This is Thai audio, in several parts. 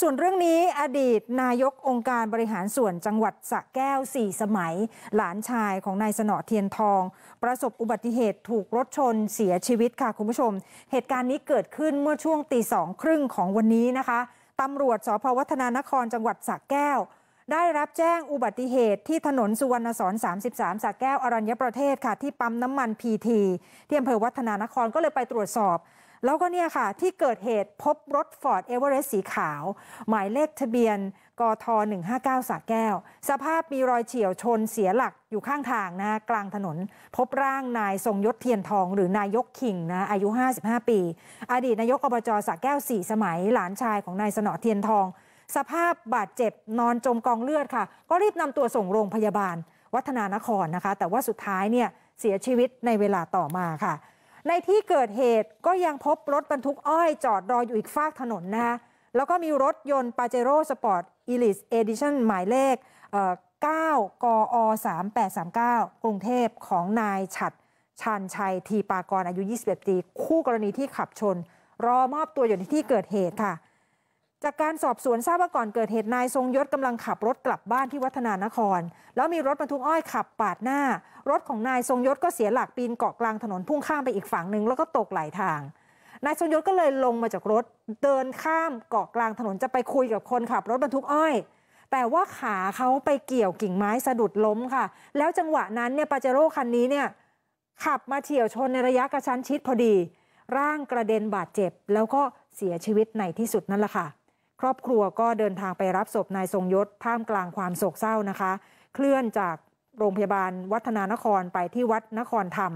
ส่วนเรื่องนี้อดีตนายกองค์การบริหารส่วนจังหวัดสะแก้ว 4 สมัย หลานชายของนายสนอเทียนทอง ประสบอุบัติเหตุถูกรถชนเสียชีวิตค่ะคุณผู้ชม เหตุการณ์นี้เกิดขึ้นเมื่อช่วงตีสองครึ่งของวันนี้นะคะ ตำรวจสพวัฒนานครจังหวัดสะแก้วได้รับแจ้งอุบัติเหตุที่ถนน สุวรรณสอน33สระแก้ว อรัญญประเทศค่ะที่ปั๊มน้ำมันพีทีที่อำเภอวัฒนานครก็เลยไปตรวจสอบ แล้วก็เนี่ยค่ะที่เกิดเหตุพบรถฟอร์ดเอเวอเรสต์สีขาว หมายเลขทะเบียน กท 159สระแก้ว สภาพมีรอยเฉียวชนเสียหลักอยู่ข้างทางนะกลางถนน พบร่างนายทรงยศเทียนทอง หรือนายกขิงนะอายุ 55 ปี อดีตนายกอบจสระแก้ว4 สมัยหลานชายของนายสนอเทียนทองสภาพบาดเจ็บนอนจมกองเลือดค่ะ ก็รีบนำตัวส่งโรงพยาบาลวัฒนานครนะคะ แต่ว่าสุดท้ายเนี่ยเสียชีวิตในเวลาต่อมาค่ะ ในที่เกิดเหตุก็ยังพบรถบรรทุกอ้อยจอดรออยู่อีกฟากถนนนะคะแล้วก็มีรถยนต์ปาเจโร่สปอร์ตอีลิสเอดิชั่นหมายเลข9กอ3839 กรุงเทพของนายฉัดชานชัยทีปากรอายุ 21 ปีคู่กรณีที่ขับชน รอมอบตัวอยู่ในที่เกิดเหตุค่ะจากการสอบสวนทราบว่าก่อนเกิดเหตุนายทรงยศกำลังขับรถกลับบ้านที่วัฒนานคร แล้วมีรถบรรทุกอ้อยขับปาดหน้ารถของนายทรงยศก็เสียหลักปีนเกาะกลางถนนพุ่งข้ามไปอีกฝั่งหนึ่งแล้วก็ตกไหลาทางนายทรงยศก็เลยลงมาจากรถ เดินข้ามเกาะกลางถนนจะไปคุยกับคนขับรถบรรทุกอ้อย แต่ว่าขาเขาไปเกี่ยวกิ่งไม้สะดุดล้มค่ะ แล้วจังหวะนั้นเนี่ยปาเจโร่คันนี้เนี่ยขับมาเฉี่ยวชนในระยะกระชั้นชิดพอดี ร่างกระเด็นบาดเจ็บ แล้วก็เสียชีวิตในที่สุดนั่นแหละค่ะครอบครัวก็เดินทางไปรับศพนายทรงยศท่ามกลางความโศกเศร้านะคะ เคลื่อนจากโรงพยาบาลวัฒนานครไปที่วัดนครธรรม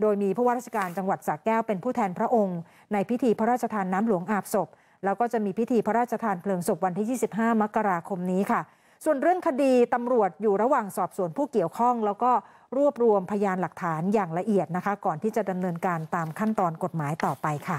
โดยมีผู้ว่าราชการจังหวัดสระแก้วเป็นผู้แทนพระองค์ ในพิธีพระราชทานน้ำหลวงอาบศพ แล้วก็จะมีพิธีพระราชทานเพลิงศพวันที่ 25 มกราคมนี้ค่ะ ส่วนเรื่องคดีตำรวจอยู่ระหว่างสอบสวนผู้เกี่ยวข้อง แล้วก็รวบรวมพยานหลักฐานอย่างละเอียดนะคะ ก่อนที่จะดำเนินการตามขั้นตอนกฎหมายต่อไปค่ะ